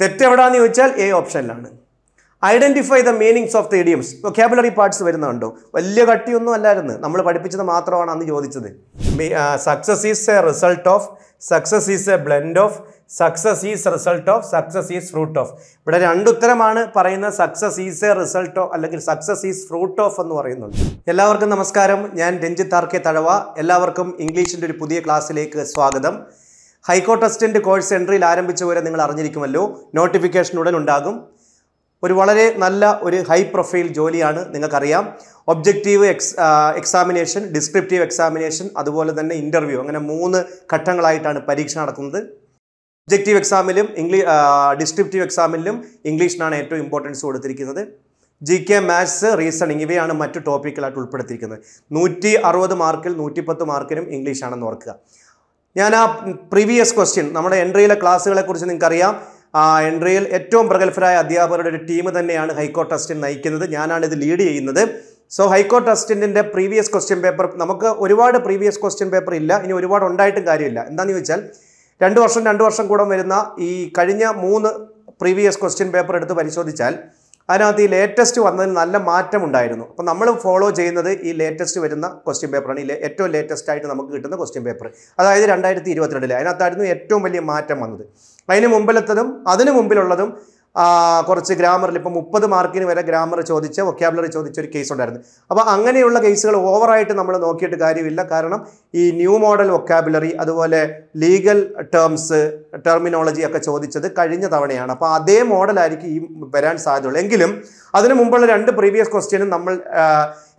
തെറ്റെവിടാന്ന് ചോദിച്ചാൽ എ ഓപ്ഷനിലാണ് identify the meanings of the idioms vocabulary parts വരുന്നുണ്ടോ വലിയ കട്ടിയൊന്നും അല്ലായിരുന്നു നമ്മൾ പഠിപ്പിച്ചത് മാത്രമാണ് അന്ന് ചോദിച്ചത് success is a result of success is a blend of success is result of success is fruit of ഇവിടെ രണ്ടുത്തരമാണ് പറയുന്നത് success is a result of അല്ലെങ്കിൽ സക്സസ് ഈസ് ഫ്രൂട്ട് ഓഫ് എന്ന് പറയുന്നുണ്ട് എല്ലാവർക്കും നമസ്കാരം ഞാൻ രഞ്ജിത്ത് കെ തഴവ എല്ലാവർക്കും ഇംഗ്ലീഷിൻ്റെ ഒരു പുതിയ ക്ലാസ്സിലേക്ക് സ്വാഗതം ഹൈക്കോർട്ട് അസിസ്റ്റന്റ് കോഴ്സ് എൻട്രിയിൽ ആരംഭിച്ചവരെ നിങ്ങൾ അറിഞ്ഞിരിക്കുമല്ലോ നോട്ടിഫിക്കേഷൻ ഉടൻ ഉണ്ടാകും ഒരു വളരെ നല്ല ഒരു ഹൈ പ്രൊഫൈൽ ജോലിയാണ് നിങ്ങൾക്കറിയാം objective ex examination descriptive examination അതുപോലെ തന്നെ ഇൻ്റർവ്യൂ അങ്ങനെ മൂന്ന് ഘട്ടങ്ങളായിട്ടാണ് പരീക്ഷ നടക്കുന്നത് ഒബ്ജക്റ്റീവ് എക്സാമിലും ഇംഗ്ലീഷ് ഡിസ്ക്രിപ്റ്റീവ് എക്സാമിലും ഇംഗ്ലീഷിനാണ് ഏറ്റവും ഇമ്പോർട്ടൻസ് കൊടുത്തിരിക്കുന്നത് ജി കെ മാത്സ് റീസണിങ് ഇവയാണ് മറ്റു ടോപ്പിക്കുകളായിട്ട് ഉൾപ്പെടുത്തിയിരിക്കുന്നത് നൂറ്റി അറുപത് മാർക്കിൽ നൂറ്റിപ്പത്ത് മാർക്കിനും ഇംഗ്ലീഷാണെന്ന് ഓർക്കുക ഞാൻ ആ പ്രീവിയസ് ക്വസ്റ്റ്യൻ നമ്മുടെ എൻട്രിയിലെ ക്ലാസ്സുകളെക്കുറിച്ച് നിങ്ങൾക്കറിയാം ആ എൻട്രിയിൽ ഏറ്റവും പ്രഗത്ഭരായ അധ്യാപകരുടെ ഒരു ടീം തന്നെയാണ് ഹൈക്കോർട്ട് അസിസ്റ്റൻറ്റ് നയിക്കുന്നത് ഞാനാണ് ഇത് ലീഡ് ചെയ്യുന്നത് സോ ഹൈക്കോർട്ട് അസിസ്റ്റൻറ്റിൻ്റെ പ്രീവിയസ് ക്വസ്റ്റ്യൻ പേപ്പർ നമുക്ക് ഒരുപാട് പ്രീവിയസ് ക്വസ്റ്റ്യൻ പേപ്പർ ഇല്ല ഇനി ഒരുപാട് ഉണ്ടായിട്ടും കാര്യമില്ല എന്താണെന്ന് ചോദിച്ചാൽ രണ്ട് വർഷം രണ്ട് വർഷം കൂടെ വരുന്ന ഈ കഴിഞ്ഞ മൂന്ന് പ്രീവിയസ് ക്വസ്റ്റ്യൻ പേപ്പർ എടുത്ത് പരിശോധിച്ചാൽ അതിനകത്ത് ഈ ലേറ്റസ്റ്റ് വന്നതിൽ നല്ല മാറ്റം ഉണ്ടായിരുന്നു അപ്പോൾ നമ്മൾ ഫോളോ ചെയ്യുന്നത് ഈ ലേറ്റസ്റ്റ് വരുന്ന ക്വസ്റ്റ്യൻ പേപ്പറാണ് ഈ ഏറ്റവും ലേറ്റസ്റ്റ് ആയിട്ട് നമുക്ക് കിട്ടുന്ന ക്വസ്റ്റ്യൻ പേപ്പർ അതായത് രണ്ടായിരത്തി ഇരുപത്തിരണ്ടിൽ അതിനകത്തായിരുന്നു ഏറ്റവും വലിയ മാറ്റം വന്നത് അതിന് മുമ്പിലത്തതും അതിന് മുമ്പിലുള്ളതും കുറച്ച് ഗ്രാമറിൽ ഇപ്പം മുപ്പത് മാർക്കിന് വരെ ഗ്രാമർ ചോദിച്ച വൊക്കാബുലറി ചോദിച്ച ഒരു കേസ് ഉണ്ടായിരുന്നു അപ്പോൾ അങ്ങനെയുള്ള കേസുകൾ ഓവറായിട്ട് നമ്മൾ നോക്കിയിട്ട് കാര്യമില്ല കാരണം ഈ ന്യൂ മോഡൽ വൊക്കാബുലറി അതുപോലെ ലീഗൽ ടേംസ് ടെർമിനോളജി ഒക്കെ ചോദിച്ചത് കഴിഞ്ഞ തവണയാണ് അപ്പോൾ അതേ മോഡലായിരിക്കും ഈ വരാൻ സാധ്യതയുള്ളൂ എങ്കിലും അതിനു മുമ്പുള്ള രണ്ട് പ്രീവിയസ് ക്വസ്റ്റ്യനും നമ്മൾ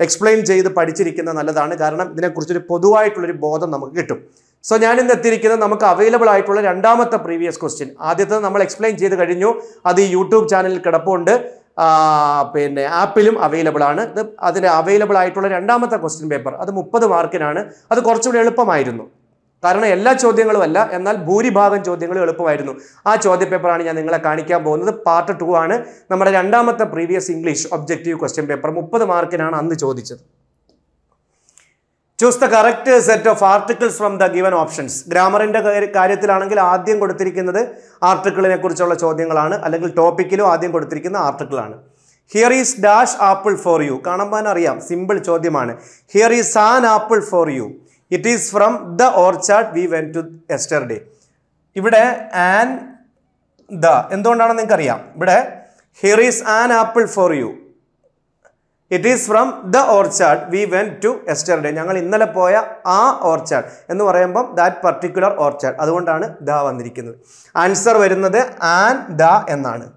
എക്സ്പ്ലെയിൻ ചെയ്ത് പഠിച്ചിരിക്കുന്നത് നല്ലതാണ് കാരണം ഇതിനെക്കുറിച്ചൊരു പൊതുവായിട്ടുള്ളൊരു ബോധം നമുക്ക് കിട്ടും സോ ഞാൻ ഇന്ന് എത്തിയിരിക്കുന്നത് നമുക്ക് അവൈലബിൾ ആയിട്ടുള്ള രണ്ടാമത്തെ പ്രീവിയസ് ക്വസ്റ്റ്യൻ ആദ്യത്തെ നമ്മൾ എക്സ്പ്ലെയിൻ ചെയ്ത് കഴിഞ്ഞു അത് ഈ യൂട്യൂബ് ചാനലിൽ കിടപ്പുണ്ട് പിന്നെ ആപ്പിലും അവൈലബിൾ ആണ് ഇത് അതിൻ്റെ അവൈലബിൾ ആയിട്ടുള്ള രണ്ടാമത്തെ ക്വസ്റ്റ്യൻ പേപ്പർ അത് മുപ്പത് മാർക്കിനാണ് അത് കുറച്ചുകൂടി എളുപ്പമായിരുന്നു കാരണം എല്ലാ ചോദ്യങ്ങളും അല്ല എന്നാൽ ഭൂരിഭാഗം ചോദ്യങ്ങളും എളുപ്പമായിരുന്നു ആ ചോദ്യപേപ്പറാണ് ഞാൻ നിങ്ങളെ കാണിക്കാൻ പോകുന്നത് പാർട്ട് ടു ആണ് നമ്മുടെ രണ്ടാമത്തെ previous English objective question paper മുപ്പത് മാർക്കിനാണ് അന്ന് ചോദിച്ചത് choose the correct set of articles from the given options ഗ്രാമറിൻ്റെ കാര്യത്തിലാണെങ്കിൽ ആദ്യം കൊടുത്തിരിക്കുന്നത് ആർട്ടിക്കിളിനെ കുറിച്ചുള്ള ചോദ്യങ്ങളാണ് അല്ലെങ്കിൽ ടോപ്പിക്കിലും ആദ്യം കൊടുത്തിരിക്കുന്ന ആർട്ടിക്കിളാണ് here is dash apple for you കാണുമ്പോൾ അറിയാം സിമ്പിൾ ചോദ്യമാണ് here is an apple for you it is from the orchard we went to yesterday ഇവിടെ ആൻ ദ എന്തുകൊണ്ടാണെന്ന് നിങ്ങൾക്കറിയാം ഇവിടെ here is an apple for you it is from the orchard we went to yesterday ഞങ്ങൾ ഇന്നലെ പോയ ആ orchard എന്ന് പറയുമ്പം ദാറ്റ് പർട്ടിക്കുലർ ഓർച്ചാർഡ് അതുകൊണ്ടാണ് ദ വന്നിരിക്കുന്നത് ആൻസർ വരുന്നത് ആൻ ദ എന്നാണ്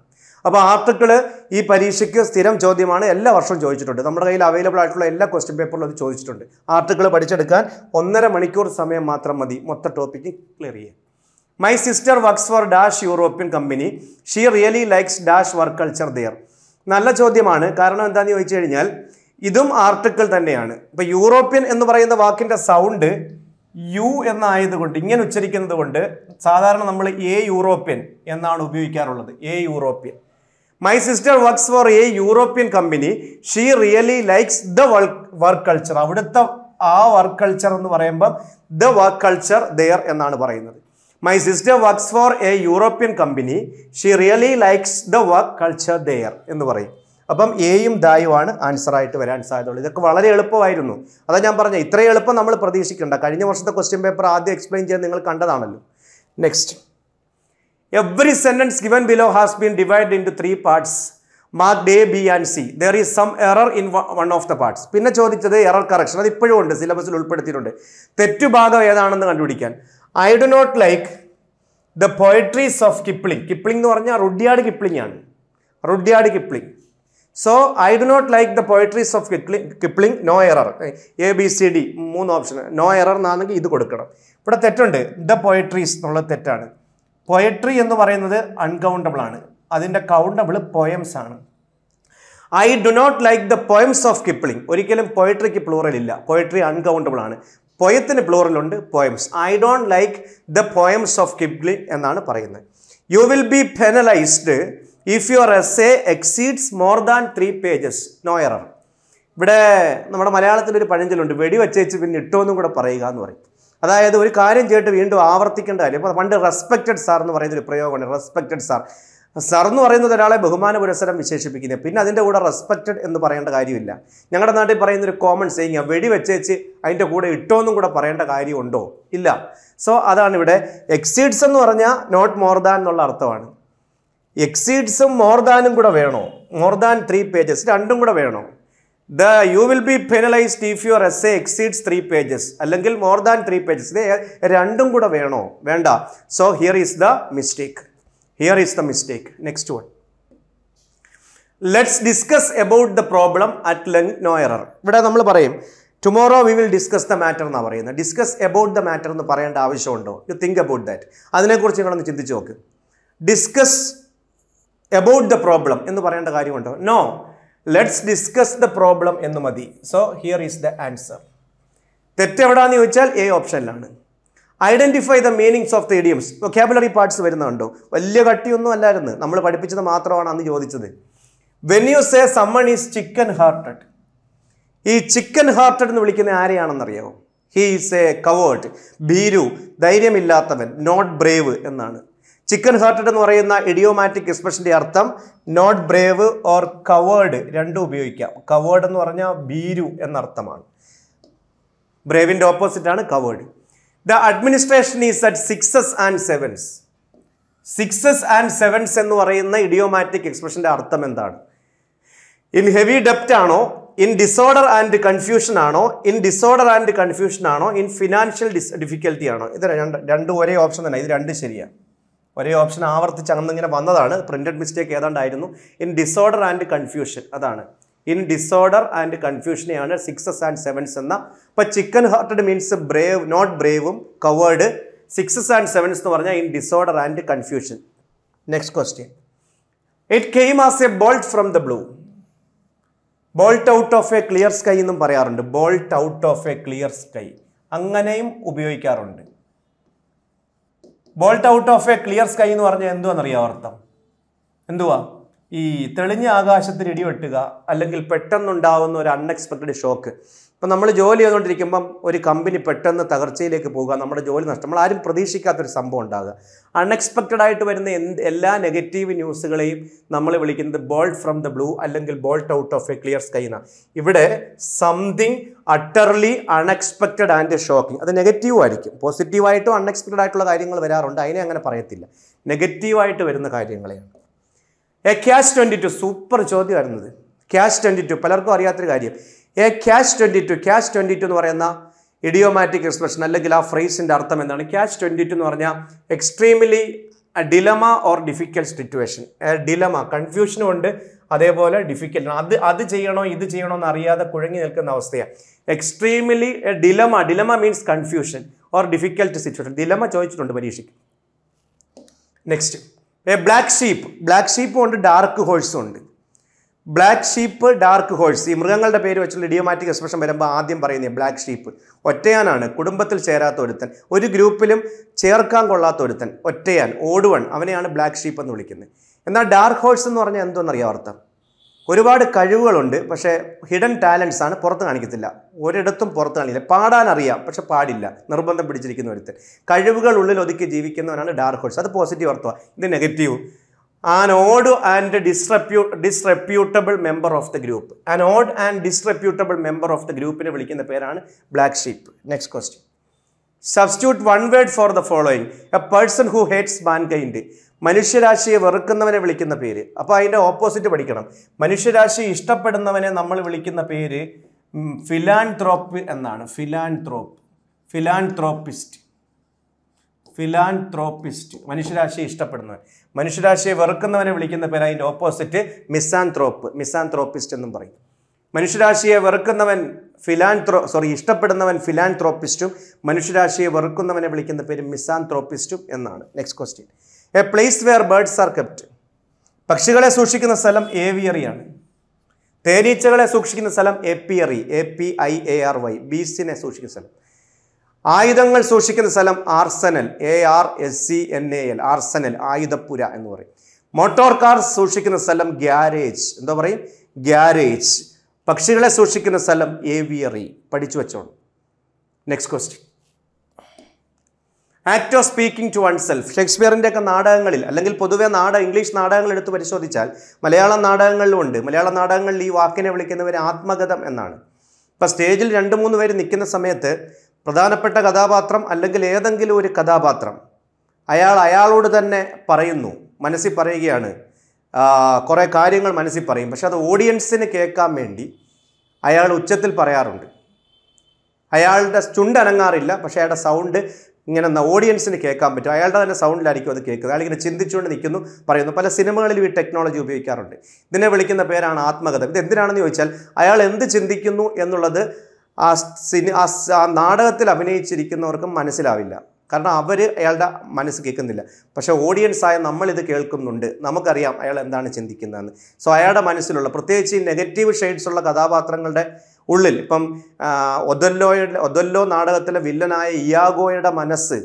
അപ്പോൾ ആർട്ടിക്കിൾ ഈ പരീക്ഷയ്ക്ക് സ്ഥിരം ചോദ്യമാണ് എല്ലാ വർഷവും ചോദിച്ചിട്ടുണ്ട് നമ്മുടെ കയ്യിൽ അവൈലബിൾ ആയിട്ടുള്ള എല്ലാ ക്വസ്റ്റ്യൻ പേപ്പറിലും അത് ചോദിച്ചിട്ടുണ്ട് ആർട്ടിക്കിൾ പഠിച്ചെടുക്കാൻ ഒന്നര മണിക്കൂർ സമയം മാത്രം മതി മൊത്തം ടോപ്പിക്ക് ക്ലിയർ ചെയ്യാം my sister works for dash European company she really likes dash work culture there നല്ല ചോദ്യമാണ് കാരണം എന്താണെന്ന് ചോദിച്ചു കഴിഞ്ഞാൽ ഇതും ആർട്ടിക്കിൾ തന്നെയാണ് ഇപ്പോൾ യൂറോപ്യൻ എന്ന് പറയുന്ന വാക്കിൻ്റെ സൗണ്ട് യു എന്നായതുകൊണ്ട് ഇങ്ങനെ ഉച്ചരിക്കുന്നത് കൊണ്ട് സാധാരണ നമ്മൾ എ യൂറോപ്യൻ എന്നാണ് ഉപയോഗിക്കാറുള്ളത് a European my sister works for a European company she really likes the work culture അവിടുത്തെ ആ വർക്ക് കൾച്ചർ എന്ന് പറയുമ്പം ദ വർക്ക് കൾച്ചർ ദെയർ എന്നാണ് പറയുന്നത് My sister works for a European company. She really likes the work culture there എന്ന് പറയും അപ്പം എയും ദായുമാണ് ആൻസറായിട്ട് വരാൻ സാധ്യതയുള്ളൂ ഇതൊക്കെ വളരെ എളുപ്പമായിരുന്നു അതാ ഞാൻ പറഞ്ഞത് ഇത്രയും എളുപ്പം നമ്മൾ പ്രതീക്ഷിക്കേണ്ട കഴിഞ്ഞ വർഷത്തെ ക്വസ്റ്റ്യൻ പേപ്പർ ആദ്യം എക്സ്പ്ലെയിൻ ചെയ്യാൻ നിങ്ങൾ കണ്ടതാണല്ലോ next every sentence given below has been divide into three parts marked A B and C there is some error in one of the parts പിന്നെ ചോദിച്ചത് എറർ കറക്ഷൻ അത് ഇപ്പോഴും ഉണ്ട് സിലബസിൽ ഉൾപ്പെടുത്തിയിട്ടുണ്ട് തെറ്റുഭാഗം ഏതാണെന്ന് കണ്ടുപിടിക്കാൻ I do not like the poetries of Kipling Kipling എന്ന് പറഞ്ഞാൽ റുഡ്യാർഡ് കിപ്ലിംഗ് ആണ് Rudyard Kipling so I do not like the poetries of Kipling Kipling no error A B C D മൂന്ന് ഓപ്ഷൻ നോ എറർ എന്നാണെങ്കിൽ ഇത് കൊടുക്കണം ഇവിടെ തെറ്റുണ്ട് the poetries എന്നുള്ള തെറ്റാണ് പൊയട്രി എന്ന് പറയുന്നത് അൺകൗണ്ടബിൾ ആണ് അതിൻ്റെ കൗണ്ടബിൾ പോയംസ് ആണ് I do not like the poems of Kipling ഒരിക്കലും പൊയട്രിക്ക് പ്ലൂറൽ ഇല്ല പൊയട്രി അൺകൗണ്ടബിൾ ആണ് പൊയത്തിന് പ്ലോറിലുണ്ട് poems I don't like the poems of Kipling എന്നാണ് പറയുന്നത് you will be penalised if your essay exceeds more than three pages no error ഇവിടെ നമ്മുടെ മലയാളത്തിലൊരു പഴഞ്ചൊല്ലുണ്ട് വെച്ചേച്ച് പിന്നെ ഇട്ടോന്നും കൂടെ പറയുക എന്ന് പറയും അതായത് ഒരു കാര്യം ചെയ്തിട്ട് വീണ്ടും ആവർത്തിക്കേണ്ട കാര്യം പണ്ട് റെസ്പെക്റ്റഡ് സാർ എന്ന് പറയുന്ന ഒരു പ്രയോഗമാണ് റെസ്പെക്റ്റഡ് സാർ സർ എന്ന് പറയുന്നത് ഒരാളെ ബഹുമാന പുരസരം വിശേഷിപ്പിക്കുന്നത് പിന്നെ അതിൻ്റെ കൂടെ റെസ്പെക്റ്റഡ് എന്ന് പറയേണ്ട കാര്യമില്ല ഞങ്ങളുടെ നാട്ടിൽ പറയുന്ന ഒരു കോമൺ സെയിങ് വെടി വെച്ചേച്ച് അതിൻ്റെ കൂടെ ഇട്ടോന്നും കൂടെ പറയേണ്ട കാര്യമുണ്ടോ ഇല്ല സോ അതാണ് ഇവിടെ എക്സീഡ്സ് എന്ന് പറഞ്ഞാൽ നോട്ട് മോർ ദാൻ എന്നുള്ള അർത്ഥമാണ് എക്സീഡ്സും മോർ ദാനും കൂടെ വേണോ മോർ ദാൻ ത്രീ പേജസ് രണ്ടും കൂടെ വേണോ the you will be penalised if your essay exceeds three pages അല്ലെങ്കിൽ മോർ ദാൻ ത്രീ പേജസ് രണ്ടും കൂടെ വേണോ വേണ്ട so here is the mistake here is the mistake next one let's discuss about the problem at length no error ഇവിടെ നമ്മൾ പറയും tomorrow we will discuss the matter എന്നാണ് പറയുന്നത് ഡിസ്കസ് എബൌട്ട് ദ മാറ്റർ എന്ന് പറയേണ്ട ആവശ്യമുണ്ടോ യു തിങ്ക് അബൌട്ട് ദാറ്റ് അതിനെക്കുറിച്ച് നിങ്ങളൊന്ന് ചിന്തിച്ച് നോക്ക് ഡിസ്കസ് എബൌട്ട് ദ പ്രോബ്ലം എന്ന് പറയേണ്ട കാര്യമുണ്ടോ no let's discuss the problem എന്ന് മതി so here is the answer തെറ്റെവിടാന്ന് ചോദിച്ചാൽ എ ഓപ്ഷനിലാണ് identify the meanings of the idioms vocabulary parts വരുന്നുണ്ടോ വലിയ കട്ടിയൊന്നും അല്ലായിരുന്നു നമ്മൾ പഠിപ്പിച്ചത് മാത്രമാണ് അന്ന് ചോദിച്ചത് when you say someone is chicken hearted ഈ ചിക്കൻ ഹാർട്ടഡ് എന്ന് വിളിക്കുന്ന ആരെയാണെന്നറിയാമോ ഹീ ഈസ് എ കവേർഡ് ഭീരു ധൈര്യമില്ലാത്തവൻ നോട്ട് ബ്രേവ് എന്നാണ് ചിക്കൻ ഹാർട്ടഡ് എന്ന് പറയുന്ന ഇഡിയോമാറ്റിക് എക്സ്പ്രഷൻ്റെ അർത്ഥം നോട്ട് ബ്രേവ് ഓർ കവേർഡ് രണ്ടും ഉപയോഗിക്കാം കവേർഡ് എന്ന് പറഞ്ഞാൽ ഭീരു എന്നർത്ഥമാണ് ബ്രേവിൻ്റെ ഓപ്പോസിറ്റാണ് coward the administration is at sixes and sevens sixes and sevens എന്ന് പറയുന്ന ഇഡിയോമാറ്റിക് എക്സ്പ്രഷൻ്റെ അർത്ഥം എന്താണ് ഇൻ ഹെവി ഡെപ്റ്റ് ആണോ ഇൻ ഡിസോർഡർ ആൻഡ് കൺഫ്യൂഷൻ ആണോ ഇൻ ഡിസോർഡർ ആൻഡ് കൺഫ്യൂഷൻ ആണോ ഇൻ ഫിനാൻഷ്യൽ ഡിസ് ഡിഫിക്കൽറ്റി ആണോ ഇത് രണ്ട് രണ്ട് ഒരേ ഓപ്ഷൻ തന്നെ ഇത് രണ്ട് ശരിയാണ് ഒരേ ഓപ്ഷൻ ആവർത്തിച്ച് അന്നിങ്ങനെ വന്നതാണ് പ്രിൻറ്റഡ് മിസ്റ്റേക്ക് ഏതാണ്ടായിരുന്നു ഇൻ ഡിസോർഡർ ആൻഡ് കൺഫ്യൂഷൻ അതാണ് ഇൻ ഡിസോർഡർ ആൻഡ് കൺഫ്യൂഷനെയാണ് സിക്സസ് ആൻഡ് സെവൻസ് എന്ന ഇപ്പോൾ chicken hearted means brave not ബ്രേവും കവേർഡ് സിക്സസ് ആൻഡ് സെവൻസ് എന്ന് പറഞ്ഞാൽ in disorder and confusion next question it came as a bolt from the blue bolt out of a clear sky എന്നും പറയാറുണ്ട് bolt out of a clear sky അങ്ങനെയും ഉപയോഗിക്കാറുണ്ട് bolt out of a clear sky എന്ന് പറഞ്ഞാൽ എന്തുവാണെന്നറിയാം അർത്ഥം എന്തുവാ ഈ തെളിഞ്ഞ ആകാശത്തിന് ഇടിവെട്ടുക അല്ലെങ്കിൽ പെട്ടെന്നുണ്ടാവുന്ന ഒരു അൺഎക്സ്പെക്റ്റഡ് ഷോക്ക് ഇപ്പം നമ്മൾ ജോലി ചെയ്തുകൊണ്ടിരിക്കുമ്പം ഒരു കമ്പനി പെട്ടെന്ന് തകർച്ചയിലേക്ക് പോവുക നമ്മുടെ ജോലി നഷ്ടം നമ്മൾ ആരും പ്രതീക്ഷിക്കാത്തൊരു സംഭവം ഉണ്ടാകുക അൺഎക്സ്പെക്റ്റഡ് ആയിട്ട് വരുന്ന എന്ത് എല്ലാ നെഗറ്റീവ് ന്യൂസുകളെയും നമ്മൾ വിളിക്കുന്നത് ബോൾട്ട് ഫ്രം ദ ബ്ലൂ അല്ലെങ്കിൽ bolt out of a clear sky എന്നാണ് ഇവിടെ something utterly unexpected and shocking അത് നെഗറ്റീവ് ആയിരിക്കും പോസിറ്റീവായിട്ടും അൺഎക്സ്പെക്റ്റഡ് ആയിട്ടുള്ള കാര്യങ്ങൾ വരാറുണ്ട് അതിനെ അങ്ങനെ പറയത്തില്ല നെഗറ്റീവായിട്ട് വരുന്ന കാര്യങ്ങളെയാണ് a catch twenty two super ചോദ്യം ഇത് ക്യാഷ് ട്വൻറ്റി ടു പലർക്കും അറിയാത്തൊരു കാര്യം a catch twenty two catch twenty two എന്ന് പറയുന്ന ഇഡിയോമാറ്റിക് എക്സ്പ്രഷൻ അല്ലെങ്കിൽ ആ ഫ്രേസിൻ്റെ അർത്ഥം എന്താണ് ക്യാഷ് ട്വൻറ്റി ടു എന്ന് പറഞ്ഞാൽ extremely dilemma or difficult situation dilemma കൺഫ്യൂഷനും ഉണ്ട് അതേപോലെ ഡിഫിക്കൽട്ട് അത് അത് ചെയ്യണോ ഇത് ചെയ്യണോ എന്ന് അറിയാതെ കുഴങ്ങി നിൽക്കുന്ന അവസ്ഥയാണ് extremely dilemma dilemma means confusion or difficult situation dilemma ചോദിച്ചിട്ടുണ്ട് പരീക്ഷയ്ക്ക് നെക്സ്റ്റ് ഏ ബ്ലാക്ക് ഷീപ്പ് ബ്ലാക്ക് ഷീപ്പും ഉണ്ട് ഡാർക്ക് ഹോഴ്സും ഉണ്ട് ബ്ലാക്ക് ഷീപ്പ് ഡാർക്ക് ഹോഴ്സ് ഈ മൃഗങ്ങളുടെ പേര് വെച്ചുള്ള ഡിയോമാറ്റിക് എക്സ്പ്രഷൻ വരുമ്പോൾ ആദ്യം പറയുന്നത് ബ്ലാക്ക് ഷീപ്പ് ഒറ്റയാനാണ് കുടുംബത്തിൽ ചേരാത്ത ഒരുത്തൻ ഒരു ഗ്രൂപ്പിലും ചേർക്കാൻ കൊള്ളാത്ത ഒരുത്തൻ ഒറ്റയാൻ ഓടുവൺ അവനെയാണ് ബ്ലാക്ക് ഷീപ്പ് എന്ന് വിളിക്കുന്നത് എന്നാൽ ഡാർക്ക് ഹോഴ്സ് എന്ന് പറഞ്ഞാൽ എന്തോന്നറിയാം അർത്ഥം ഒരുപാട് കഴിവുകളുണ്ട് പക്ഷേ ഹിഡൻ ടാലൻസ് ആണ് പുറത്ത് കാണിക്കത്തില്ല ഒരിടത്തും പുറത്ത് കാണിക്കില്ല പാടാൻ അറിയാം പക്ഷെ പാടില്ല നിർബന്ധം പിടിച്ചിരിക്കുന്ന ഒരുത്ത് കഴിവുകൾ ഉള്ളിൽ ഒതുക്കി ജീവിക്കുന്നവനാണ് ഡാർക്ക് ഹോഴ്സ് അത് പോസിറ്റീവ് അർത്ഥം ഇത് negative an odd and disrepu disreputable member of the group an odd and disreputable member of the ഗ്രൂപ്പിനെ വിളിക്കുന്ന പേരാണ് black sheep next question substitute one word for the following a person who hates kind മനുഷ്യരാശിയെ വെറുക്കുന്നവനെ വിളിക്കുന്ന പേര് അപ്പോൾ അതിൻ്റെ opposite പഠിക്കണം മനുഷ്യരാശി ഇഷ്ടപ്പെടുന്നവനെ നമ്മൾ വിളിക്കുന്ന പേര് ഫിലാൻത്രോപ്പ് എന്നാണ് ഫിലാൻത്രോപ്പ് ഫിലാൻത്രോപ്പിസ്റ്റ് ഫിലാൻത്രോപ്പിസ്റ്റ് മനുഷ്യരാശിയെ ഇഷ്ടപ്പെടുന്നവൻ മനുഷ്യരാശിയെ വെറുക്കുന്നവനെ വിളിക്കുന്ന പേര് അതിൻ്റെ ഓപ്പോസിറ്റ് മിസാൻത്രോപ്പ് മിസാൻത്രോപ്പിസ്റ്റ് എന്നും പറയും മനുഷ്യരാശിയെ വെറുക്കുന്നവൻ ഫിലാൻത്രോ സോറി ഇഷ്ടപ്പെടുന്നവൻ ഫിലാൻത്രോപ്പിസ്റ്റും മനുഷ്യരാശിയെ വെറുക്കുന്നവനെ വിളിക്കുന്ന പേര് മിസാൻത്രോപ്പിസ്റ്റും എന്നാണ് next question a place where birds are kept പക്ഷികളെ സൂക്ഷിക്കുന്ന സ്ഥലം ഏവിയറിയാണ് തേനീച്ചകളെ സൂക്ഷിക്കുന്ന സ്ഥലം apiary A P I A R Y ബീസിനെ സൂക്ഷിക്കുന്ന സ്ഥലം ആയുധങ്ങൾ സൂക്ഷിക്കുന്ന സ്ഥലം arsenal A R S C N A L arsenal ആയുധപ്പുര എന്ന് പറയും മോട്ടോർ കാർ സൂക്ഷിക്കുന്ന സ്ഥലം ഗ്യാരേജ് എന്താ പറയും ഗ്യാരേജ് പക്ഷികളെ സൂക്ഷിക്കുന്ന സ്ഥലം ഏവിയറി പഠിച്ചു വെച്ചോളൂ next question act of speaking to one self ഷേക്സ്പിയറിൻ്റെ ഒക്കെ നാടകങ്ങളിൽ അല്ലെങ്കിൽ പൊതുവേ നാടക ഇംഗ്ലീഷ് നാടകങ്ങൾ എടുത്ത് പരിശോധിച്ചാൽ മലയാളം നാടകങ്ങളിലും ഉണ്ട് മലയാള നാടകങ്ങളിൽ ഈ വാക്കിനെ വിളിക്കുന്നവർ ആത്മഗതം എന്നാണ് ഇപ്പം സ്റ്റേജിൽ രണ്ട് മൂന്ന് പേര് നിൽക്കുന്ന സമയത്ത് പ്രധാനപ്പെട്ട കഥാപാത്രം അല്ലെങ്കിൽ ഏതെങ്കിലും ഒരു കഥാപാത്രം അയാൾ അയാളോട് തന്നെ പറയുന്നു മനസ്സിൽ പറയുകയാണ് കുറേ കാര്യങ്ങൾ മനസ്സിൽ പറയും പക്ഷെ അത് ഓഡിയൻസിന് കേൾക്കാൻ വേണ്ടി അയാൾ ഉച്ചത്തിൽ പറയാറുണ്ട് അയാളുടെ ചുണ്ട് അനങ്ങാറില്ല പക്ഷേ അയാളുടെ സൗണ്ട് ഇങ്ങനെ ഓഡിയൻസിന് കേൾക്കാൻ പറ്റും അയാളുടെ തന്നെ സൗണ്ടിലായിരിക്കും അത് കേൾക്കുന്നത് അയാളിങ്ങനെ ചിന്തിച്ചുകൊണ്ട് നിൽക്കുന്നു പറയുന്നു പല സിനിമകളിലും ഈ ടെക്നോളജി ഉപയോഗിക്കാറുണ്ട് ഇതിനെ വിളിക്കുന്ന പേരാണ് ആത്മകഥ ഇത് എന്തിനാണെന്ന് ചോദിച്ചാൽ അയാൾ എന്ത് ചിന്തിക്കുന്നു എന്നുള്ളത് ആ സിനി ആ നാടകത്തിൽ അഭിനയിച്ചിരിക്കുന്നവർക്ക് മനസ്സിലാവില്ല കാരണം അവർ അയാളുടെ മനസ്സ് കേൾക്കുന്നില്ല പക്ഷേ ഓഡിയൻസായ നമ്മളിത് കേൾക്കുന്നുണ്ട് നമുക്കറിയാം അയാൾ എന്താണ് ചിന്തിക്കുന്നതെന്ന് സോ അയാളുടെ മനസ്സിലുള്ള പ്രത്യേകിച്ച് ഈ നെഗറ്റീവ് ഷെയ്ഡ്സ് ഉള്ള കഥാപാത്രങ്ങളുടെ ഉള്ളിൽ ഇപ്പം ഒതല്ലോയുടെ ഒതല്ലോ നാടകത്തിലെ വില്ലനായ ഇയാഗോയുടെ മനസ്സ്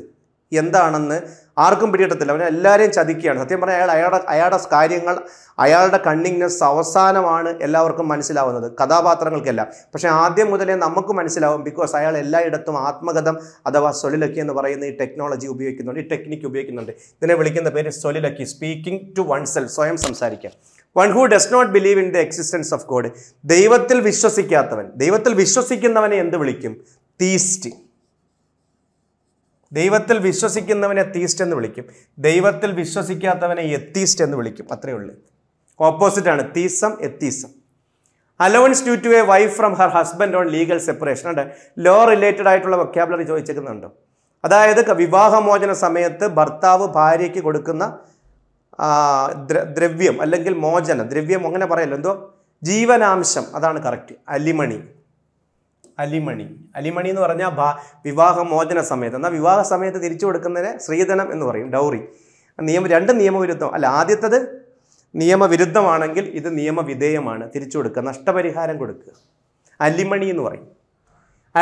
എന്താണെന്ന് ആർക്കും പിടികിട്ടത്തില്ല അവനെ എല്ലാവരെയും ചതിക്കുകയാണ് സത്യം പറഞ്ഞാൽ അയാൾ അയാളുടെ അയാളുടെ കാര്യങ്ങൾ അയാളുടെ കണ്ണിങ്നെസ് അവസാനമാണ് എല്ലാവർക്കും മനസ്സിലാവുന്നത് കഥാപാത്രങ്ങൾക്കെല്ലാം പക്ഷേ ആദ്യം മുതലേ നമുക്ക് മനസ്സിലാവും ബിക്കോസ് അയാൾ എല്ലായിടത്തും ആത്മകഥം അഥവാ സൊലിലക്കി എന്ന് പറയുന്ന ഈ ടെക്നോളജി ഉപയോഗിക്കുന്നുണ്ട് ഈ ടെക്നിക്ക് ഉപയോഗിക്കുന്നുണ്ട് ഇതിനെ വിളിക്കുന്ന പേര് soliloquy speaking to one self സ്വയം സംസാരിക്കുക one who does not believe in the existence of God ദൈവത്തിൽ വിശ്വസിക്കാത്തവൻ ദൈവത്തിൽ വിശ്വസിക്കുന്നവനെ എന്ത് വിളിക്കും തീസ്റ്റ് ദൈവത്തിൽ വിശ്വസിക്കുന്നവനെ തീസ്റ്റ് എന്ന് വിളിക്കും ദൈവത്തിൽ വിശ്വസിക്കാത്തവനെ എത്തീസ്റ്റ് എന്ന് വിളിക്കും അത്രയേ ഉള്ളൂ ഓപ്പോസിറ്റാണ് theism atheism allowance due to a wife from her husband on legal separation ഉണ്ട് ലോ റിലേറ്റഡ് ആയിട്ടുള്ള വൊക്കാബുലറി ചോദിച്ചിരിക്കുന്നുണ്ട് അതായത് വിവാഹമോചന സമയത്ത് ഭർത്താവ് ഭാര്യയ്ക്ക് കൊടുക്കുന്ന ദ്രവ്യം അല്ലെങ്കിൽ മോചനം ദ്രവ്യം അങ്ങനെ പറയല്ലോ എന്തോ ജീവനാംശം അതാണ് കറക്റ്റ് അലിമണി അലിമണി അലിമണി എന്ന് പറഞ്ഞാൽ ഭാ വിവാഹ മോചന സമയത്ത് എന്നാൽ വിവാഹ സമയത്ത് തിരിച്ചു കൊടുക്കുന്നതിന് സ്ത്രീധനം എന്ന് പറയും ഡൗറി നിയമം രണ്ട് നിയമവിരുദ്ധം അല്ല ആദ്യത്തത് നിയമവിരുദ്ധമാണെങ്കിൽ ഇത് നിയമവിധേയമാണ് തിരിച്ചു കൊടുക്കുക നഷ്ടപരിഹാരം കൊടുക്കുക അലിമണി എന്ന് പറയും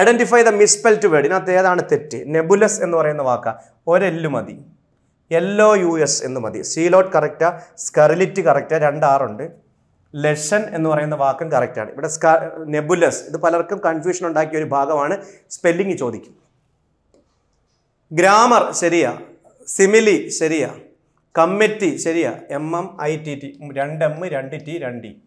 ഐഡൻറ്റിഫൈ ദ മിസ്പെൽറ്റ് വേർഡ് ഇതിനകത്ത് ഏതാണ് തെറ്റ് നെബുലസ് എന്ന് പറയുന്ന വാക്ക ഒരെല്ലു മതി യെല്ലോ യു എസ് എന്ന് മതി സീലോട്ട് കറക്റ്റാ സ്കറിലിറ്റ് കറക്റ്റാ രണ്ടാറുണ്ട് ലെഷൻ എന്ന് പറയുന്ന വാക്കും കറക്റ്റാണ് ഇവിടെ സ്ക നെബുലസ് ഇത് പലർക്കും കൺഫ്യൂഷൻ ഉണ്ടാക്കിയ ഒരു ഭാഗമാണ് സ്പെല്ലിങ് ചോദിക്കും ഗ്രാമർ ശരിയാ സിമിലി ശരിയാ കമ്മിറ്റി ശരിയാ M M I T T രണ്ട് എം രണ്ട് ടി രണ്ട് ഇ e.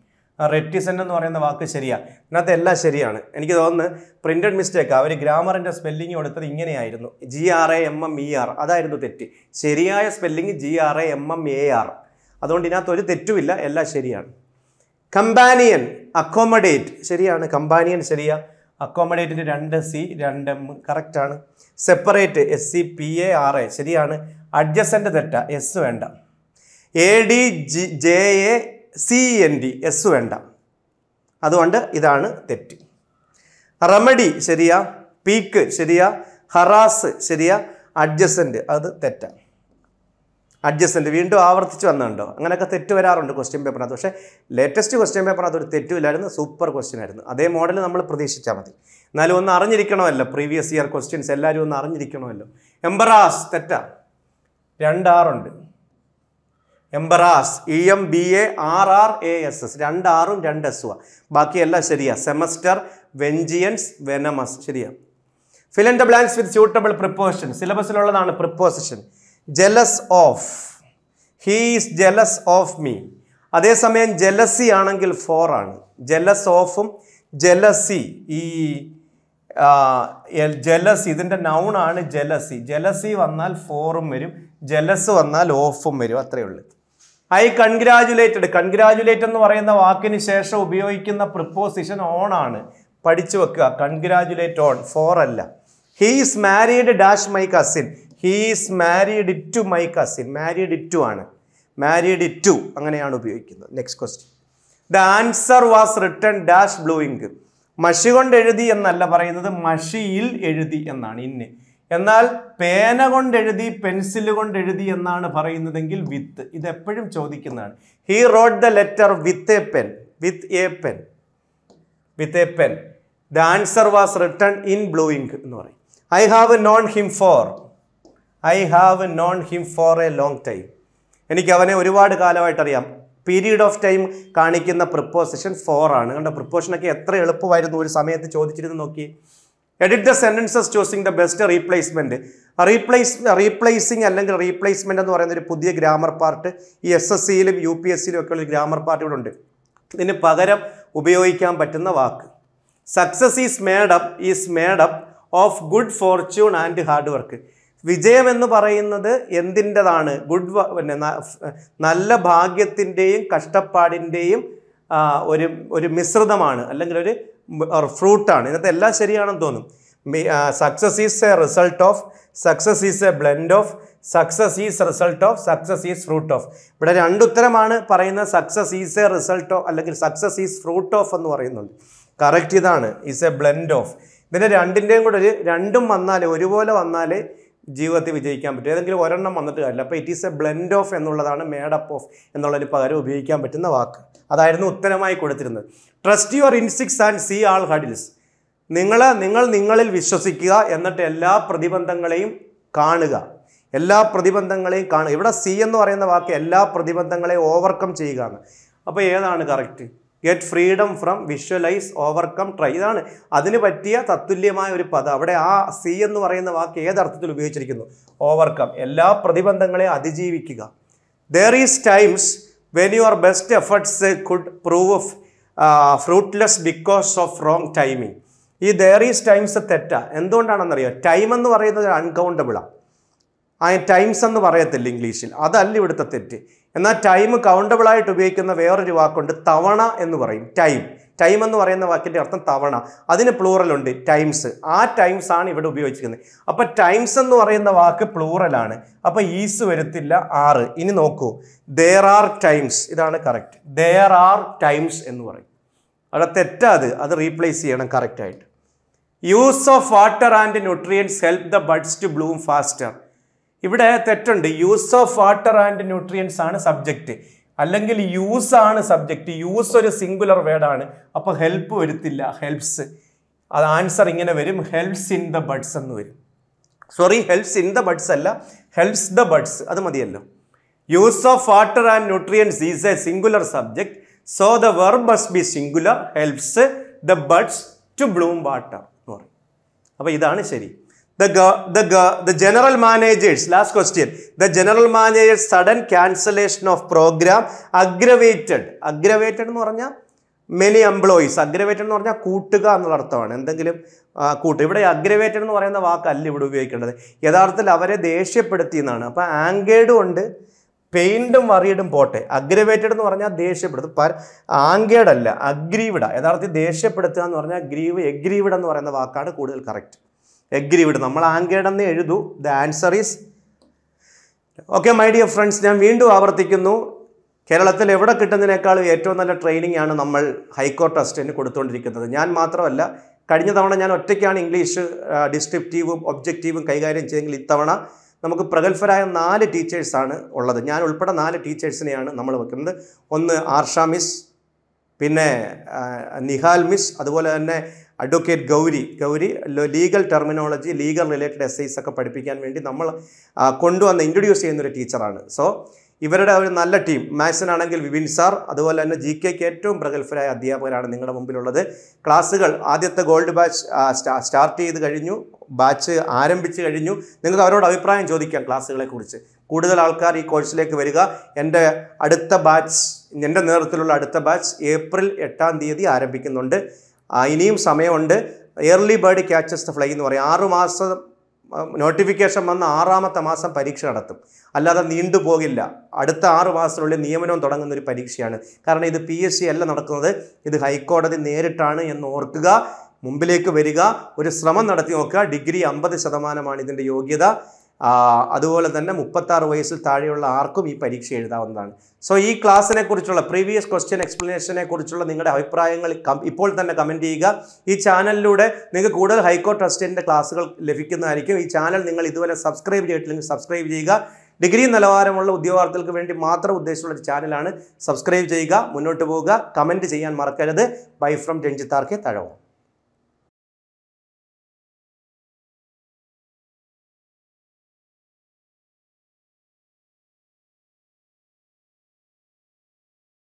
റെറ്റിസെൻ്റ് എന്ന് പറയുന്ന വാക്ക് ശരിയാണ് ഇതിനകത്ത് എല്ലാം ശരിയാണ് എനിക്ക് തോന്നുന്നത് പ്രിൻറ്റഡ് മിസ്റ്റേക്ക് അവർ ഗ്രാമറിൻ്റെ സ്പെല്ലിംഗ് കൊടുത്തത് ഇങ്ങനെയായിരുന്നു G R A M M E R അതായിരുന്നു തെറ്റ് ശരിയായ spelling G R A M M A R അതുകൊണ്ട് ഇതിനകത്ത് ഒരു തെറ്റുമില്ല എല്ലാം ശരിയാണ് കമ്പാനിയൻ അക്കോമഡേറ്റ് ശരിയാണ് കമ്പാനിയൻ ശരിയാ അക്കോമഡേറ്റിൻ്റെ രണ്ട് സി രണ്ട് എം കറക്റ്റാണ് separate S C P A R A ശരിയാണ് അഡ്ജസ്റ്റൻ്റ് തെറ്റ എസ് വേണ്ട A D G J A C N D S വേണ്ട അതുകൊണ്ട് ഇതാണ് തെറ്റ് റെമഡി ശരിയാ പീക്ക് ശരിയാ ഹറാസ് ശരിയാ അഡ്ജസൻ്റ് അത് തെറ്റാണ് അഡ്ജസ്റ്റൻ്റ് വീണ്ടും ആവർത്തിച്ച് വന്നുണ്ടോ അങ്ങനെയൊക്കെ തെറ്റ് വരാറുണ്ട് ക്വസ്റ്റ്യൻ പേപ്പറിനകത്ത് പക്ഷേ ലേറ്റസ്റ്റ് ക്വസ്റ്റ്യൻ പേപ്പറിനകത്ത് ഒരു തെറ്റുമില്ലായിരുന്നു സൂപ്പർ ക്വസ്റ്റ്യൻ ആയിരുന്നു അതേ മോഡൽ നമ്മൾ പ്രതീക്ഷിച്ചാൽ മതി എന്നാലും ഒന്ന് അറിഞ്ഞിരിക്കണമല്ലോ പ്രീവിയസ് ഇയർ ക്വസ്റ്റ്യൻസ് എല്ലാവരും ഒന്ന് അറിഞ്ഞിരിക്കണമല്ലോ എംബറാസ് തെറ്റാ രണ്ടാറുണ്ട് embarrass E M B A R R A S S രണ്ട് ആറും രണ്ട് എസ് ആ ബാക്കിയെല്ലാം ശരിയാണ് സെമസ്റ്റർ വെഞ്ചിയൻസ് വെനമസ് ശരിയാണ് fill in the blanks with suitable preposition സിലബസിലുള്ളതാണ് preposition jealous of he is jealous of me അതേസമയം ജലസി ആണെങ്കിൽ ഫോർ ആണ് ജലസ് ഓഫും ജലസി ഈ ജലസി ഇതിൻ്റെ നൗണാണ് ജലസി ജലസി വന്നാൽ ഫോറും വരും ജലസ് വന്നാൽ ഓഫും വരും അത്രയേ ഉള്ളൂ ഐ കൺഗ്രാജുലേറ്റഡ് കൺഗ്രാജുലേറ്റ് എന്ന് പറയുന്ന വാക്കിന് ശേഷം ഉപയോഗിക്കുന്ന പ്രിപ്പോസിഷൻ ഓൺ ആണ് പഠിച്ചു വെക്കുക കൺഗ്രാജുലേറ്റ് ഓൺ ഫോർ അല്ല he's married dash my cousin he's married to my cousin married to ആണ് മാരീഡ് ടു അങ്ങനെയാണ് ഉപയോഗിക്കുന്നത് next question the answer was written dash blue ink മഷി കൊണ്ട് എഴുതി എന്നല്ല പറയുന്നത് മഷിയിൽ എഴുതി എന്നാണ് ഇന്ന് എന്നാൽ പേന കൊണ്ടെഴുതി പെൻസിൽ കൊണ്ടെഴുതി എന്നാണ് പറയുന്നതെങ്കിൽ വിത്ത് ഇതെപ്പോഴും ചോദിക്കുന്നതാണ് he wrote the letter with a pen with a pen with a pen the answer was written in blue ink എന്ന് പറയും I have known him for I have known him for a long time എനിക്ക് അവനെ ഒരുപാട് കാലമായിട്ട് അറിയാം period of time കാണിക്കുന്ന preposition for ആണ് കണ്ട പ്രിപ്പോസിഷനൊക്കെ എത്ര എളുപ്പമായിരുന്നു ഒരു സമയത്ത് ചോദിച്ചിരുന്നു നോക്കി edit the sentences choosing the best replacement replace replacing അല്ലെങ്കിൽ റീപ്ലേസ്മെൻ്റ് എന്ന് പറയുന്ന ഒരു പുതിയ ഗ്രാമർ പാർട്ട് ഈ എസ് എസ് സിയിലും യു പി എസ് സിയിലും ഒക്കെ ഉള്ള ഗ്രാമർ പാർട്ട് ഇവിടെ ഉണ്ട് ഇതിന് പകരം ഉപയോഗിക്കാൻ പറ്റുന്ന വാക്ക് success is made up is made up of good fortune and hard work വിജയം എന്ന് പറയുന്നത് എന്തിൻ്റെതാണ് ഗുഡ് പിന്നെ നല്ല ഭാഗ്യത്തിൻ്റെയും കഷ്ടപ്പാടിൻ്റെയും ഒരു ഒരു മിശ്രിതമാണ് അല്ലെങ്കിൽ ഒരു ഫ്രൂട്ടാണ് ഇന്നത്തെ എല്ലാം ശരിയാണെന്ന് തോന്നും success is a result of success is a blend of success is result of success is fruit of ഇവിടെ രണ്ടുത്തരമാണ് പറയുന്നത് success is a result of അല്ലെങ്കിൽ സക്സസ് ഈസ് ഫ്രൂട്ട് ഓഫ് എന്ന് പറയുന്നുണ്ട് കറക്റ്റ് ഇതാണ് ഈസ് എ ബ്ലെൻഡ് ഓഫ് ഇതിൻ്റെ രണ്ടിൻ്റെയും കൂടെ ഒരു രണ്ടും വന്നാൽ ഒരുപോലെ വന്നാലേ ജീവിതത്തിൽ വിജയിക്കാൻ പറ്റും ഏതെങ്കിലും ഒരെണ്ണം വന്നിട്ട് കാര്യമില്ല അപ്പോൾ it is a blend of എന്നുള്ളതാണ് മേഡ് അപ്പ് ഓഫ് എന്നുള്ളതിന് പകരം ഉപയോഗിക്കാൻ പറ്റുന്ന വാക്ക് അതായിരുന്നു ഉത്തരമായി കൊടുത്തിരുന്നത് trust your instincts and see all hurdles നിങ്ങൾ നിങ്ങൾ നിങ്ങളിൽ വിശ്വസിക്കുക എന്നിട്ട് എല്ലാ പ്രതിബന്ധങ്ങളെയും കാണുക എല്ലാ പ്രതിബന്ധങ്ങളെയും കാണുക ഇവിടെ സി എന്ന് പറയുന്ന വാക്ക് എല്ലാ പ്രതിബന്ധങ്ങളെയും ഓവർകം ചെയ്യുകയാണ് അപ്പോൾ ഏതാണ് correct get freedom from visualise overcome try ഇതാണ് അതിന് പറ്റിയ തത്തുല്യമായ ഒരു പദം അവിടെ ആ സി എന്ന് പറയുന്ന വാക്ക് ഏതർത്ഥത്തിൽ ഉപയോഗിച്ചിരിക്കുന്നു ഓവർകം എല്ലാ പ്രതിബന്ധങ്ങളെ അതിജീവിക്കുക there is times when your best efforts could prove of fruitless because of wrong timing ഈ ദർ ഈസ് ടൈംസ് തെറ്റ എന്തുകൊണ്ടാണെന്നറിയോ ടൈം എന്ന് പറയുന്നത് അൺകൗണ്ടബിളാണ് ആ ടൈംസ് എന്ന് പറയത്തില്ല ഇംഗ്ലീഷിൽ അതല്ല ഇവിടുത്തെ തെറ്റ് എന്നാൽ ടൈം കൗണ്ടബിളായിട്ട് ഉപയോഗിക്കുന്ന വേറൊരു വാക്കുണ്ട് തവണ എന്ന് പറയും ടൈം ടൈം എന്ന് പറയുന്ന വാക്കിൻ്റെ അർത്ഥം തവണ അതിന് പ്ലൂറലുണ്ട് ടൈംസ് ആ ടൈംസ് ആണ് ഇവിടെ ഉപയോഗിച്ചിരിക്കുന്നത് അപ്പോൾ ടൈംസ് എന്ന് പറയുന്ന വാക്ക് പ്ലൂറലാണ് അപ്പോൾ ഈസ് വരത്തില്ല ആറ് ഇനി നോക്കൂ ദേർ ആർ ടൈംസ് ഇതാണ് കറക്റ്റ് ദേർ ആർ ടൈംസ് എന്ന് പറയും അവിടെ തെറ്റാത് അത് റീപ്ലേസ് ചെയ്യണം കറക്റ്റായിട്ട് use of water and nutrients help the buds to bloom faster ഇവിടെ തെറ്റുണ്ട് use of water and nutrients ആണ് സബ്ജക്റ്റ് അല്ലെങ്കിൽ യൂസ് ആണ് സബ്ജക്റ്റ് യൂസ് ഒരു സിംഗുലർ വേർഡാണ് അപ്പോൾ ഹെൽപ്പ് വരുത്തില്ല ഹെൽപ്സ് അത് ആൻസർ ഇങ്ങനെ വരും ഹെൽപ്സ് ഇൻ ദ ബഡ്സ് എന്ന് വരും sorry helps in the buds അല്ല ഹെൽപ്സ് ദ ബഡ്സ് അത് മതിയല്ലോ use of water and nutrients is a singular subject so the verb must be singular helps the buds to bloom water എന്ന് പറയും അപ്പോൾ ഇതാണ് ശരി the, the, the general manager's last question the general manager's sudden cancellation of programme aggravated aggravated എന്ന് പറഞ്ഞാൽ many employees aggravated എന്ന് പറഞ്ഞാൽ കൂട്ടുക എന്നുള്ള അർത്ഥമാണ് എന്തെങ്കിലും കൂട്ട് ഇവിടെ അഗ്രവേറ്റഡ് എന്ന് പറയുന്ന വാക്കല്ല ഇവിടെ ഉപയോഗിക്കേണ്ടത് യഥാർത്ഥത്തിൽ അവരെ ദേഷ്യപ്പെടുത്തി എന്നാണ് അപ്പോൾ ആങ്കേഡും ഉണ്ട് പെയിൻറ്റും വറിയിടും പോട്ടെ അഗ്രവേറ്റഡ് എന്ന് പറഞ്ഞാൽ ദേഷ്യപ്പെടുത്തും പ ആങ്കേഡല്ല അഗ്രീവിട യഥാർത്ഥത്തിൽ ദേഷ്യപ്പെടുത്തുക എന്ന് പറഞ്ഞാൽ ഗ്രീവ് എഗ്രീവിട എന്ന് പറയുന്ന വാക്കാണ് കൂടുതൽ കറക്റ്റ് എഗ്രി വിടും നമ്മൾ ആങ്കേടെന്ന് എഴുതു the answer is okay my dear friends ഞാൻ വീണ്ടും ആവർത്തിക്കുന്നു കേരളത്തിൽ എവിടെ കിട്ടുന്നതിനേക്കാളും ഏറ്റവും നല്ല ട്രെയിനിങ് ആണ് നമ്മൾ ഹൈക്കോർട്ട് അസിസ്റ്റൻറ്റ് കൊടുത്തുകൊണ്ടിരിക്കുന്നത് ഞാൻ മാത്രമല്ല കഴിഞ്ഞ തവണ ഞാൻ ഒറ്റയ്ക്കാണ് ഇംഗ്ലീഷ് ഡിസ്ക്രിപ്റ്റീവും ഒബ്ജക്റ്റീവും കൈകാര്യം ചെയ്തെങ്കിൽ ഇത്തവണ നമുക്ക് പ്രഗത്ഭരായ നാല് ടീച്ചേഴ്സാണ് ഉള്ളത് ഞാൻ ഉൾപ്പെടെ നാല് ടീച്ചേഴ്സിനെയാണ് നമ്മൾ വെക്കുന്നത് ഒന്ന് ആർഷ മിസ് പിന്നെ നിഹാൽ മിസ് അതുപോലെ തന്നെ advocate Gauri Gauri legal terminology legal related എസ്ഐസ് ഒക്കെ പഠിപ്പിക്കാൻ വേണ്ടി നമ്മൾ കൊണ്ടുവന്ന് ഇൻട്രൊഡ്യൂസ് ചെയ്യുന്നൊരു ടീച്ചറാണ് സോ ഇവരുടെ ഒരു നല്ല ടീം മാത്സിനാണെങ്കിൽ വിപിൻ സാർ അതുപോലെ തന്നെ ജി കെക്ക് ഏറ്റവും പ്രഗത്ഭരായ അധ്യാപകരാണ് നിങ്ങളുടെ മുമ്പിലുള്ളത് ക്ലാസ്സുകൾ ആദ്യത്തെ ഗോൾഡ് ബാച്ച് സ്റ്റാർട്ട് ചെയ്ത് കഴിഞ്ഞു ബാച്ച് ആരംഭിച്ചു കഴിഞ്ഞു നിങ്ങൾക്ക് അവരോട് അഭിപ്രായം ചോദിക്കാം ക്ലാസ്സുകളെക്കുറിച്ച് കൂടുതൽ ആൾക്കാർ ഈ കോഴ്സിലേക്ക് വരിക എൻ്റെ അടുത്ത ബാച്ച് എൻ്റെ നേതൃത്വത്തിലുള്ള അടുത്ത ബാച്ച് ഏപ്രിൽ എട്ടാം തീയതി ആരംഭിക്കുന്നുണ്ട് ഇനിയും സമയമുണ്ട് early bird catches the fly എന്ന് പറയും ആറു മാസം നോട്ടിഫിക്കേഷൻ വന്ന ആറാമത്തെ മാസം പരീക്ഷ നടത്തും അല്ലാതെ നീണ്ടുപോകില്ല അടുത്ത ആറ് മാസത്തിനുള്ളിൽ നിയമനവും തുടങ്ങുന്ന ഒരു പരീക്ഷയാണ് കാരണം ഇത് പി എസ് സി അല്ല നടക്കുന്നത് ഇത് ഹൈക്കോടതി നേരിട്ടാണ് എന്ന് ഓർക്കുക മുമ്പിലേക്ക് വരിക ഒരു ശ്രമം നടത്തി നോക്കുക ഡിഗ്രി അമ്പത് ശതമാനമാണ് ഇതിൻ്റെ യോഗ്യത അതുപോലെ തന്നെ മുപ്പത്താറ് വയസ്സിൽ താഴെയുള്ള ആർക്കും ഈ പരീക്ഷ എഴുതാവുന്നതാണ് സോ ഈ ക്ലാസ്സിനെ കുറിച്ചുള്ള പ്രീവിയസ് ക്വസ്റ്റ്യൻ എക്സ്പ്ലനേഷനെ കുറിച്ചുള്ള നിങ്ങളുടെ അഭിപ്രായങ്ങൾ ഇപ്പോൾ തന്നെ കമൻറ്റ് ചെയ്യുക ഈ ചാനലിലൂടെ നിങ്ങൾക്ക് കൂടുതൽ ഹൈക്കോർട്ട് ട്രസ്റ്റിൻ്റെ ക്ലാസ്സുകൾ ലഭിക്കുന്നതായിരിക്കും ഈ ചാനൽ നിങ്ങൾ ഇതുവരെ സബ്സ്ക്രൈബ് ചെയ്തിട്ടില്ലെങ്കിൽ സബ്സ്ക്രൈബ് ചെയ്യുക ഡിഗ്രി നിലവാരമുള്ള ഉദ്യോഗാർത്ഥികൾക്ക് വേണ്ടി മാത്രം ഉദ്ദേശിച്ചുള്ള ഒരു ചാനലാണ് സബ്സ്ക്രൈബ് ചെയ്യുക മുന്നോട്ട് പോവുക കമൻറ്റ് ചെയ്യാൻ മറക്കരുത് ബൈ ഫ്രം രഞ്ജിത്താർക്കെ തഴവും